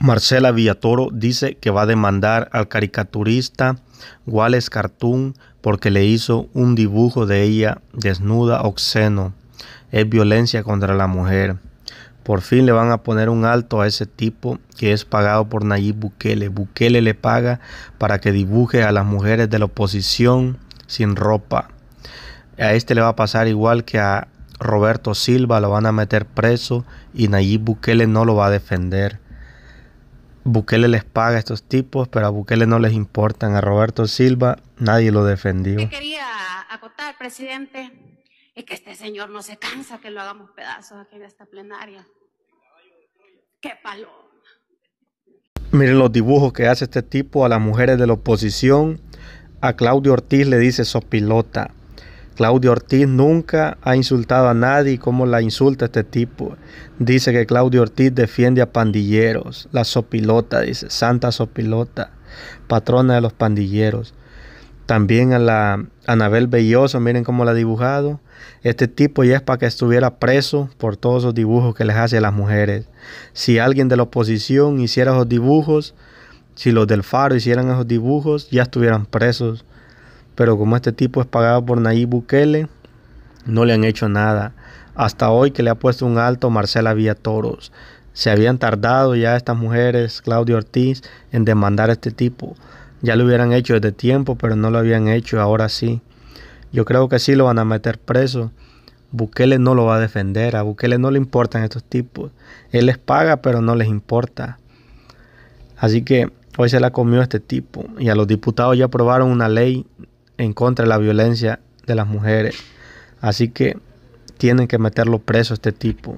Marcela Villatoro dice que va a demandar al caricaturista Wallace Cartoon porque le hizo un dibujo de ella desnuda obsceno. Es violencia contra la mujer. Por fin le van a poner un alto a ese tipo que es pagado por Nayib Bukele. Bukele le paga para que dibuje a las mujeres de la oposición sin ropa. A este le va a pasar igual que a Roberto Silva, lo van a meter preso y Nayib Bukele no lo va a defender. Bukele les paga a estos tipos, pero a Bukele no les importan. A Roberto Silva nadie lo defendió. quería acotar, presidente, es que este señor no se cansa que lo hagamos pedazos aquí en esta plenaria. ¡Qué paloma! Miren los dibujos que hace este tipo a las mujeres de la oposición. A Claudio Ortiz le dice sopilota. Claudio Ortiz nunca ha insultado a nadie como la insulta este tipo. Dice que Claudio Ortiz defiende a pandilleros, la sopilota, dice, Santa Sopilota, patrona de los pandilleros. También a la Anabel Belloso, miren cómo la ha dibujado. Este tipo ya es para que estuviera preso por todos esos dibujos que les hace a las mujeres. Si alguien de la oposición hiciera esos dibujos, si los del Faro hicieran esos dibujos, ya estuvieran presos pero como este tipo es pagado por Nayib Bukele, no le han hecho nada. Hasta hoy que le ha puesto un alto Marcela Toros Se habían tardado ya estas mujeres, Claudio Ortiz, en demandar a este tipo. Ya lo hubieran hecho desde tiempo, pero no lo habían hecho, ahora sí. Yo creo que sí lo van a meter preso. Bukele no lo va a defender, a Bukele no le importan estos tipos. Él les paga, pero no les importa. Así que hoy se la comió este tipo y a los diputados ya aprobaron una ley en contra de la violencia de las mujeres. Así que tienen que meterlo preso este tipo.